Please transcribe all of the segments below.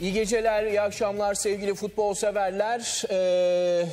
İyi geceler, iyi akşamlar sevgili futbol severler. Ee,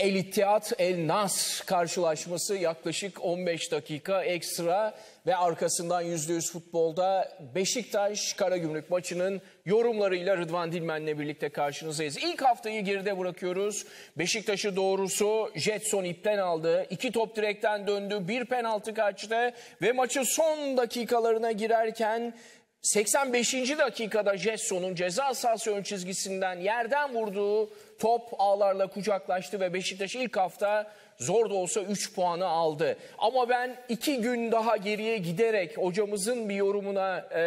El İttihat El Nas karşılaşması yaklaşık 15 dakika ekstra ve arkasından %100 futbolda Beşiktaş Karagümrük maçının yorumlarıyla Rıdvan Dilmen'le birlikte karşınızdayız. İlk haftayı geride bırakıyoruz. Beşiktaş'ı doğrusu Jetson ipten aldı. İki top direkten döndü. Bir penaltı kaçtı ve maçı son dakikalarına girerken 85. dakikada Jesson'un ceza sahası ön çizgisinden yerden vurduğu top ağlarla kucaklaştı ve Beşiktaş ilk hafta zor da olsa 3 puanı aldı. Ama ben 2 gün daha geriye giderek hocamızın bir yorumuna e,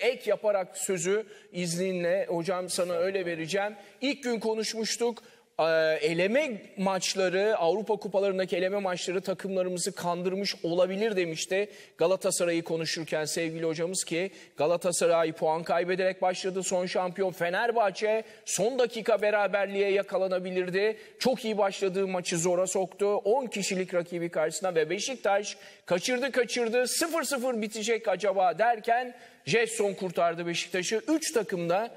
ek yaparak sözü izninle hocam sana öyle vereceğim. İlk gün konuşmuştuk ee, eleme maçları, Avrupa kupalarındaki eleme maçları takımlarımızı kandırmış olabilir demişti. Galatasaray'ı konuşurken sevgili hocamız ki Galatasaray puan kaybederek başladı son şampiyon. Fenerbahçe son dakika beraberliğe yakalanabilirdi. Çok iyi başladığı maçı zora soktu. 10 kişilik rakibi karşısına ve Beşiktaş kaçırdı kaçırdı 0-0 bitecek acaba derken Jetson kurtardı Beşiktaş'ı. 3 takımda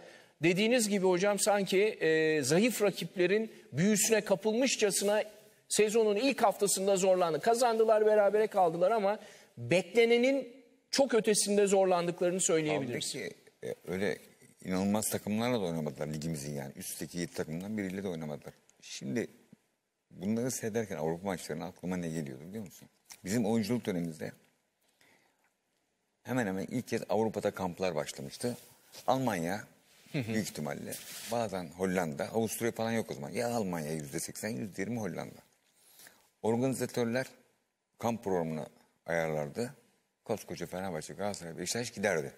dediğiniz gibi hocam sanki e, zayıf rakiplerin büyüsüne kapılmışçasına sezonun ilk haftasında zorlandı. Kazandılar berabere kaldılar ama beklenenin çok ötesinde zorlandıklarını söyleyebiliriz. Peki e, öyle inanılmaz takımlarla da oynamadılar ligimizin yani. Üstteki 7 takımdan biriyle de oynamadılar. Şimdi bunları seyrederken Avrupa maçlarına aklıma ne geliyordu biliyor musun? Bizim oyunculuk dönemimizde hemen hemen ilk kez Avrupa'da kamplar başlamıştı. Almanya, Büyük ihtimalle. Bazen Hollanda, Avusturya falan yok o zaman. Ya Almanya yüzde seksen, yüzde yirmi Hollanda. Organizatörler kamp programını ayarlardı. Koskoca Fenerbahçe, Galatasaray, Beşiktaş giderdi.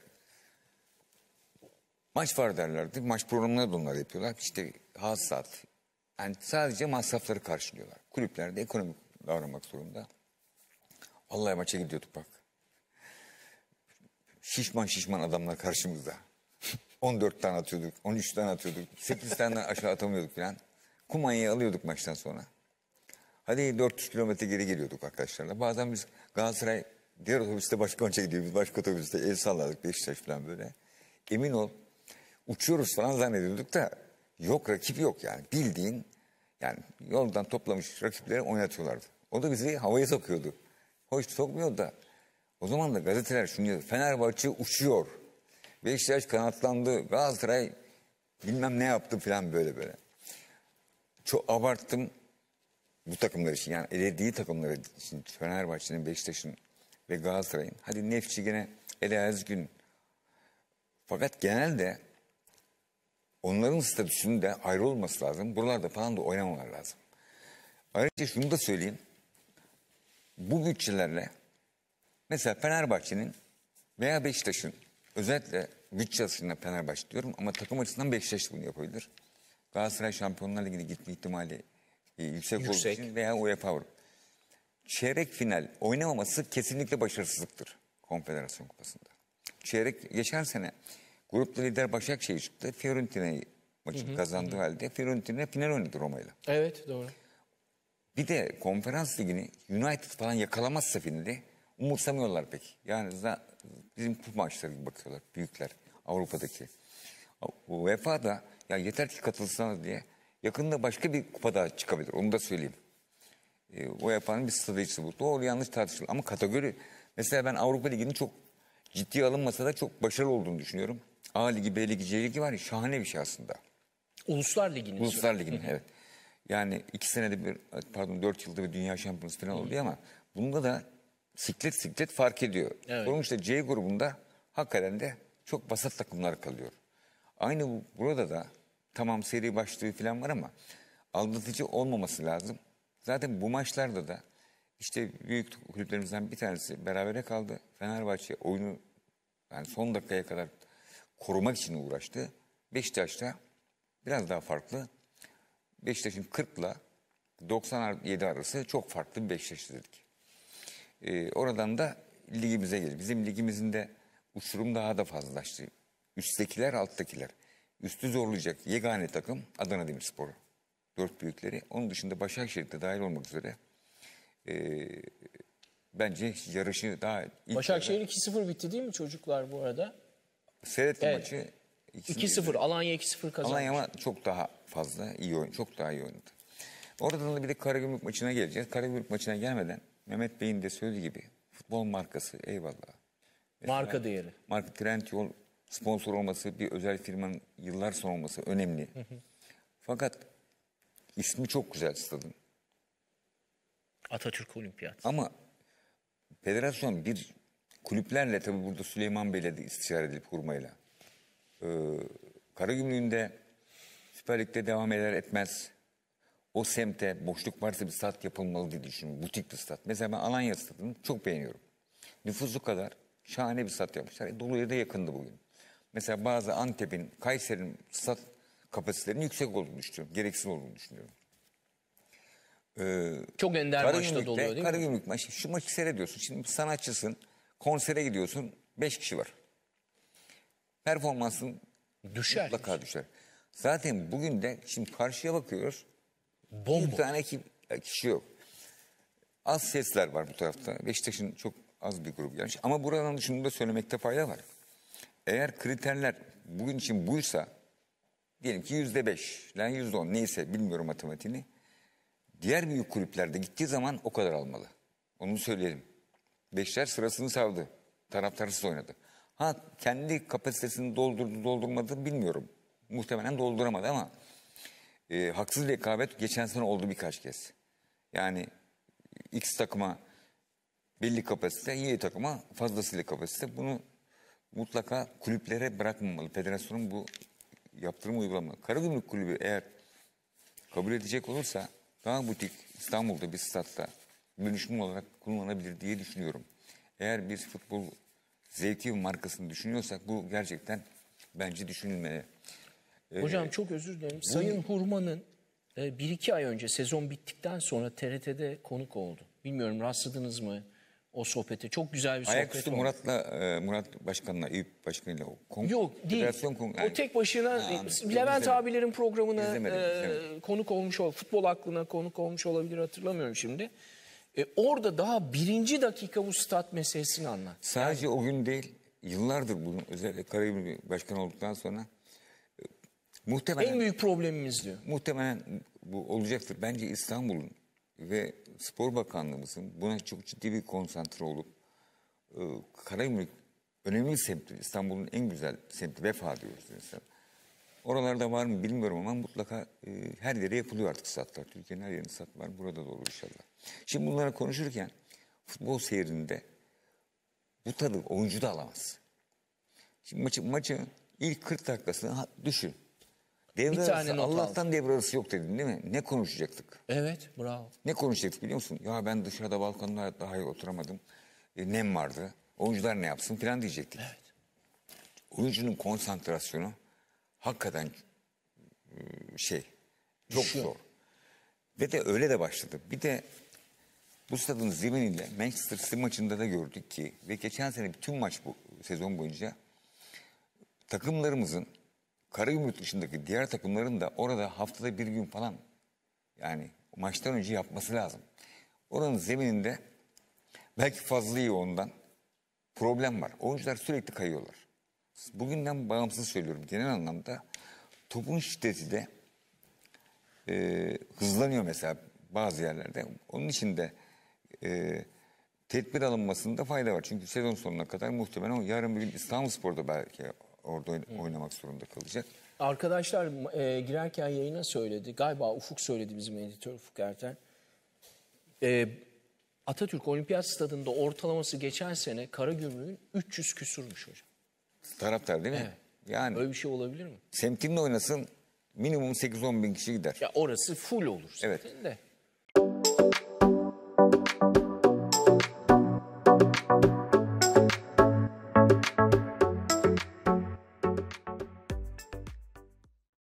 Maç var derlerdi. Maç programları da onlar yapıyorlar. İşte hasat. Yani sadece masrafları karşılıyorlar. Kulüplerde ekonomik davranmak zorunda. Vallahi maça gidiyorduk bak. Şişman şişman adamlar karşımızda. 14 tane atıyorduk, 13 tane atıyorduk, 8 tane aşağı atamıyorduk falan. Kumanyayı alıyorduk maçtan sonra. Hadi 400 kilometre geri geliyorduk arkadaşlarla. Bazen biz Galatasaray diğer otobüste başka önce gidiyor. Biz başka otobüste el salladık Beşiktaş falan böyle. Emin ol uçuyoruz falan zannediyorduk da yok rakip yok yani. Bildiğin yani yoldan toplamış rakipleri oynatıyorlardı. O da bizi havaya sokuyordu. Hoş sokmuyor da o zaman da gazeteler şunu diyor. Fenerbahçe uçuyor. Beşiktaş kanatlandı. Galatasaray bilmem ne yaptı falan böyle böyle. Çok abarttım bu takımlar için yani elediği takımlar için Fenerbahçe'nin, Beşiktaş'ın ve Galatasaray'ın. Hadi Nefçi gene ele gün. Fakat genelde onların statüsünün de ayrı olması lazım. Buralarda falan da oynamalar lazım. Ayrıca şunu da söyleyeyim. Bu bütçelerle mesela Fenerbahçe'nin veya Beşiktaş'ın özellikle güç açısından Fenerbahçe diyorum ama takım açısından Beşiktaş bunu yapabilir. Galatasaray Şampiyonlar Ligi'ne gitme ihtimali e, yüksek, yüksek olduğu için veya UEFA Avrupa. Çeyrek final oynamaması kesinlikle başarısızlıktır Konfederasyon Kupası'nda. Çeyrek geçen sene grupta lider Başakşehir çıktı. Fiorentina'yı maçı kazandığı halde Fiorentina final oynadı Roma'yla. Evet doğru. Bir de konferans ligini United falan yakalamazsa finali umursamıyorlar pek. Yani bizim kulüp maçları gibi bakıyorlar büyükler Avrupa'daki. UEFA da ya yeter ki katılsanız diye yakında başka bir kupa daha çıkabilir onu da söyleyeyim. E, UEFA'nın bir stratejisi bu. Doğru yanlış tartışılır ama kategori mesela ben Avrupa Ligi'nin çok ciddi alınmasa da çok başarılı olduğunu düşünüyorum. A Ligi, B Ligi, C Ligi var ya şahane bir şey aslında. Uluslar Ligi'nin. Uluslar Ligi'nin evet. Yani iki senede bir pardon dört yılda bir dünya şampiyonası falan oluyor ama bunda da siklet siklet fark ediyor. Evet. Bunun işte C grubunda hakikaten de çok basit takımlar kalıyor. Aynı burada da tamam seri başlığı falan var ama aldatıcı olmaması lazım. Zaten bu maçlarda da işte büyük kulüplerimizden bir tanesi berabere kaldı. Fenerbahçe oyunu yani son dakikaya kadar korumak için uğraştı. Beşiktaş'ta biraz daha farklı. Beşiktaş'ın 40'la 97 arası çok farklı bir Beşiktaş dedik. E, oradan da ligimize gelir. Bizim ligimizin de uçurum daha da fazlalaştı. Üsttekiler alttakiler. Üstü zorlayacak yegane takım Adana Demirspor. Dört büyükleri. Onun dışında Başakşehir de dahil olmak üzere e, bence yarışı daha... Ilk Başakşehir 2-0 bitti değil mi çocuklar bu arada? Seyrettim evet. maçı. 2-0 Alanya 2-0 kazandı. Alanya ama çok daha fazla iyi oynadı. çok daha iyi oynadı. Oradan da bir de Karagümrük maçına geleceğiz. Karagümrük maçına gelmeden Mehmet Bey'in de söylediği gibi futbol markası eyvallah. Mesela Marka değeri. Marka Trend Yol sponsor olması bir özel firmanın yıllar sonra olması önemli. Fakat ismi çok güzel stadın. Atatürk Olimpiyat. Ama federasyon bir kulüplerle tabi burada Süleyman Bey'le de istişare edip kurmayla. Ee, Karagümrük'ünde Süper Lig'de devam eder etmez o semte boşluk varsa bir stat yapılmalı diye düşünüyorum. Butik bir stat. Mesela ben Alanya statını çok beğeniyorum. Nüfusu kadar şahane bir stat yapmışlar. E, Dolu'ya da yakındı bugün. Mesela bazı Antep'in, Kayseri'nin stat kapasitelerinin yüksek olduğunu düşünüyorum. Gereksiz olduğunu düşünüyorum. Ee, Çok ender maçta doluyor değil mi? Karagümrük maçı. Şu maçı seyrediyorsun. Şimdi sanatçısın. Konsere gidiyorsun. Beş kişi var. Performansın düşer. mutlaka düşer. Zaten bugün de şimdi karşıya bakıyoruz. Bomba. Bir tane ki, kişi yok. Az sesler var bu tarafta. Beşiktaş'ın çok az bir grubu gelmiş. Ama buradan şunu da söylemekte fayda var. Eğer kriterler bugün için buysa diyelim ki yüzde beş, yani yüzde on neyse bilmiyorum matematiğini. Diğer büyük kulüplerde gittiği zaman o kadar almalı. Onu söyleyelim. Beşler sırasını savdı. Taraftarsız oynadı. Ha kendi kapasitesini doldurdu doldurmadı bilmiyorum. Muhtemelen dolduramadı ama e, haksız rekabet geçen sene oldu birkaç kez. Yani X takıma belli kapasite, Y takıma fazlasıyla kapasite. Bunu mutlaka kulüplere bırakmamalı. Federasyonun bu yaptırımı uygulamalı. Karagümrük Kulübü eğer kabul edecek olursa daha butik İstanbul'da bir statta dönüşüm olarak kullanılabilir diye düşünüyorum. Eğer biz futbol zevki markasını düşünüyorsak bu gerçekten bence düşünülmeli. Ee, Hocam çok özür dilerim. Sayın Hurman'ın e, bir iki ay önce sezon bittikten sonra TRT'de konuk oldu. Bilmiyorum rastladınız mı o sohbete? Çok güzel bir sohbet Ayaküstü oldu. Murat'la, e, Murat Başkan'la, Eyüp Başkan'la. Kong, Yok değil. Federasyon Kong- O tek başına e, Levent İzlemedim. abilerin programına İzlemedim, e, konuk olmuş, ol- futbol aklına konuk olmuş olabilir hatırlamıyorum şimdi. E, orada daha birinci dakika bu stat meselesini anlat. sadece o gün değil, yıllardır bunu özellikle Karayip Başkan olduktan sonra Muhtemelen, en büyük problemimiz diyor. Muhtemelen bu olacaktır. Bence İstanbul'un ve Spor Bakanlığımızın buna çok ciddi bir konsantre olup e, Karayümrük önemli bir semti. İstanbul'un en güzel semti Vefa diyoruz mesela. Oralarda var mı bilmiyorum ama mutlaka e, her yere yapılıyor artık satlar. Türkiye'nin her yerinde sat var. Burada da olur inşallah. Şimdi bunlara konuşurken futbol seyrinde bu tadı oyuncu da alamaz. Şimdi maçı, maçın ilk 40 dakikasını düşün. Devre bir tane not Allah'tan aldım. devre arası yok dedin değil mi? Ne konuşacaktık? Evet bravo. Ne konuşacaktık biliyor musun? Ya ben dışarıda balkonda daha iyi oturamadım. E, nem vardı. Oyuncular ne yapsın falan diyecektik. Evet. Oyuncunun konsantrasyonu hakikaten e, şey çok Düşüyor. zor. Ve de öyle de başladı. Bir de bu stadın zeminiyle Manchester City maçında da gördük ki ve geçen sene tüm maç bu sezon boyunca takımlarımızın Karagümrük dışındaki diğer takımların da orada haftada bir gün falan yani maçtan önce yapması lazım. Oranın zemininde belki fazla iyi ondan problem var. Oyuncular sürekli kayıyorlar. Bugünden bağımsız söylüyorum genel anlamda topun şiddeti de e, hızlanıyor mesela bazı yerlerde. Onun için de e, tedbir alınmasında fayda var. Çünkü sezon sonuna kadar muhtemelen o yarın bir gün İstanbul Spor'da belki orada oynamak zorunda kalacak. Arkadaşlar e, girerken yayına söyledi. Galiba Ufuk söyledi bizim editör Ufuk Erten. E, Atatürk Olimpiyat Stadında ortalaması geçen sene Karagümrük'ün 300 küsurmuş hocam. Taraftar değil mi? Evet. Yani Öyle bir şey olabilir mi? semtinle oynasın minimum 8-10 bin kişi gider. Ya orası full olur Evet. de.